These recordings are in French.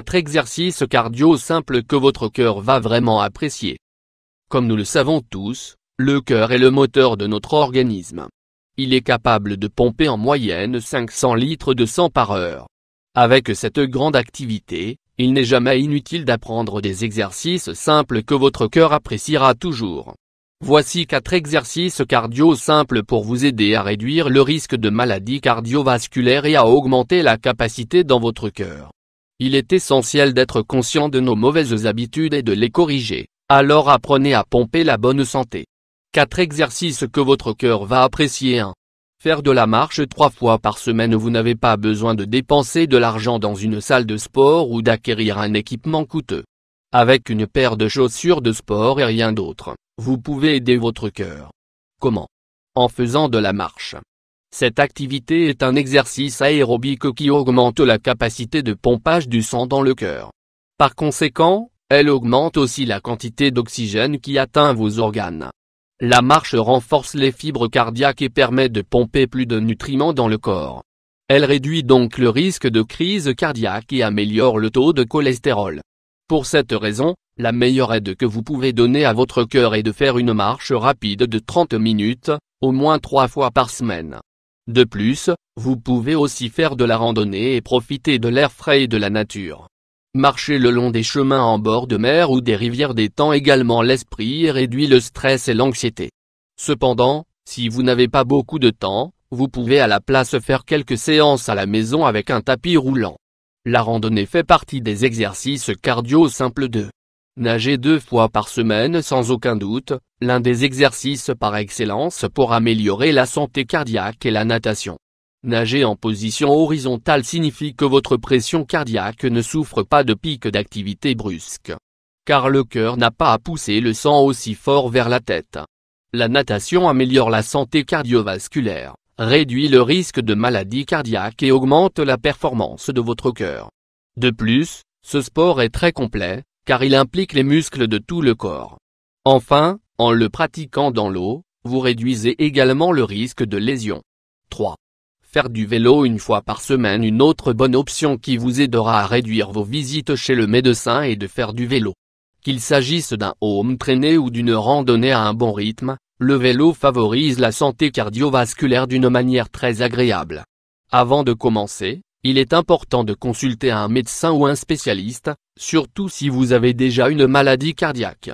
4 exercices cardio simples que votre cœur va vraiment apprécier. Comme nous le savons tous, le cœur est le moteur de notre organisme. Il est capable de pomper en moyenne 500 litres de sang par heure. Avec cette grande activité, il n'est jamais inutile d'apprendre des exercices simples que votre cœur appréciera toujours. Voici 4 exercices cardio simples pour vous aider à réduire le risque de maladies cardiovasculaires et à augmenter la capacité dans votre cœur. Il est essentiel d'être conscient de nos mauvaises habitudes et de les corriger, alors apprenez à pomper la bonne santé. 4 exercices que votre cœur va apprécier 1. Faire de la marche 3 fois par semaine Vous n'avez pas besoin de dépenser de l'argent dans une salle de sport ou d'acquérir un équipement coûteux. Avec une paire de chaussures de sport et rien d'autre, vous pouvez aider votre cœur. Comment En faisant de la marche. Cette activité est un exercice aérobique qui augmente la capacité de pompage du sang dans le cœur. Par conséquent, elle augmente aussi la quantité d'oxygène qui atteint vos organes. La marche renforce les fibres cardiaques et permet de pomper plus de nutriments dans le corps. Elle réduit donc le risque de crise cardiaque et améliore le taux de cholestérol. Pour cette raison, la meilleure aide que vous pouvez donner à votre cœur est de faire une marche rapide de 30 minutes, au moins 3 fois par semaine. De plus, vous pouvez aussi faire de la randonnée et profiter de l'air frais et de la nature. Marcher le long des chemins en bord de mer ou des rivières détend également l'esprit et réduit le stress et l'anxiété. Cependant, si vous n'avez pas beaucoup de temps, vous pouvez à la place faire quelques séances à la maison avec un tapis roulant. La randonnée fait partie des exercices cardio simples de Nager deux fois par semaine sans aucun doute, l'un des exercices par excellence pour améliorer la santé cardiaque est la natation. Nager en position horizontale signifie que votre pression cardiaque ne souffre pas de pic d'activité brusque. Car le cœur n'a pas à pousser le sang aussi fort vers la tête. La natation améliore la santé cardiovasculaire, réduit le risque de maladie cardiaque et augmente la performance de votre cœur. De plus, ce sport est très complet, car il implique les muscles de tout le corps. Enfin, en le pratiquant dans l'eau, vous réduisez également le risque de lésion. 3. Faire du vélo une fois par semaine Une autre bonne option qui vous aidera à réduire vos visites chez le médecin est de faire du vélo. Qu'il s'agisse d'un home traîné ou d'une randonnée à un bon rythme, le vélo favorise la santé cardiovasculaire d'une manière très agréable. Avant de commencer, il est important de consulter un médecin ou un spécialiste, surtout si vous avez déjà une maladie cardiaque.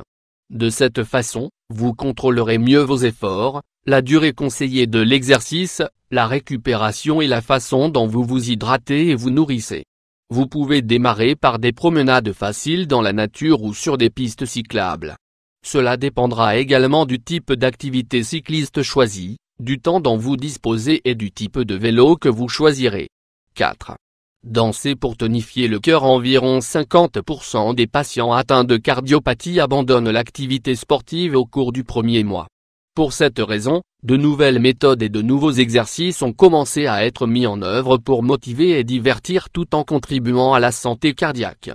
De cette façon, vous contrôlerez mieux vos efforts, la durée conseillée de l'exercice, la récupération et la façon dont vous vous hydratez et vous nourrissez. Vous pouvez démarrer par des promenades faciles dans la nature ou sur des pistes cyclables. Cela dépendra également du type d'activité cycliste choisie, du temps dont vous disposez et du type de vélo que vous choisirez. 4. Danser pour tonifier le cœur Environ 50% des patients atteints de cardiopathie abandonnent l'activité sportive au cours du premier mois. Pour cette raison, de nouvelles méthodes et de nouveaux exercices ont commencé à être mis en œuvre pour motiver et divertir tout en contribuant à la santé cardiaque.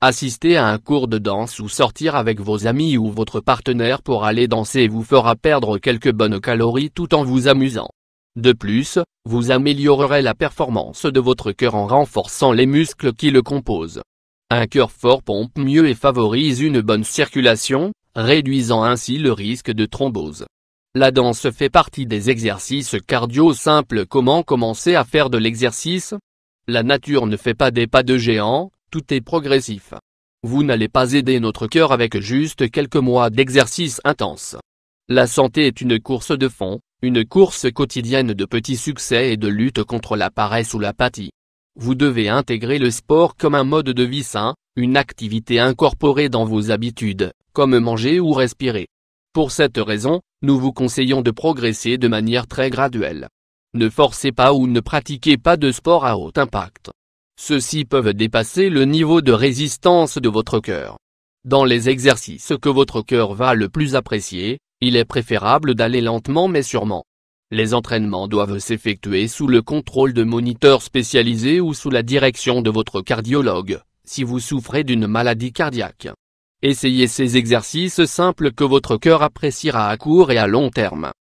Assister à un cours de danse ou sortir avec vos amis ou votre partenaire pour aller danser vous fera perdre quelques bonnes calories tout en vous amusant. De plus, vous améliorerez la performance de votre cœur en renforçant les muscles qui le composent. Un cœur fort pompe mieux et favorise une bonne circulation, réduisant ainsi le risque de thrombose. La danse fait partie des exercices cardio simples. Comment commencer à faire de l'exercice La nature ne fait pas des pas de géant, tout est progressif. Vous n'allez pas aider notre cœur avec juste quelques mois d'exercice intense. La santé est une course de fond, une course quotidienne de petits succès et de lutte contre la paresse ou l'apathie. Vous devez intégrer le sport comme un mode de vie sain, une activité incorporée dans vos habitudes, comme manger ou respirer. Pour cette raison, nous vous conseillons de progresser de manière très graduelle. Ne forcez pas ou ne pratiquez pas de sport à haut impact. Ceux-ci peuvent dépasser le niveau de résistance de votre cœur. Dans les exercices que votre cœur va le plus apprécier, il est préférable d'aller lentement mais sûrement. Les entraînements doivent s'effectuer sous le contrôle de moniteurs spécialisés ou sous la direction de votre cardiologue, si vous souffrez d'une maladie cardiaque. Essayez ces exercices simples que votre cœur appréciera à court et à long terme.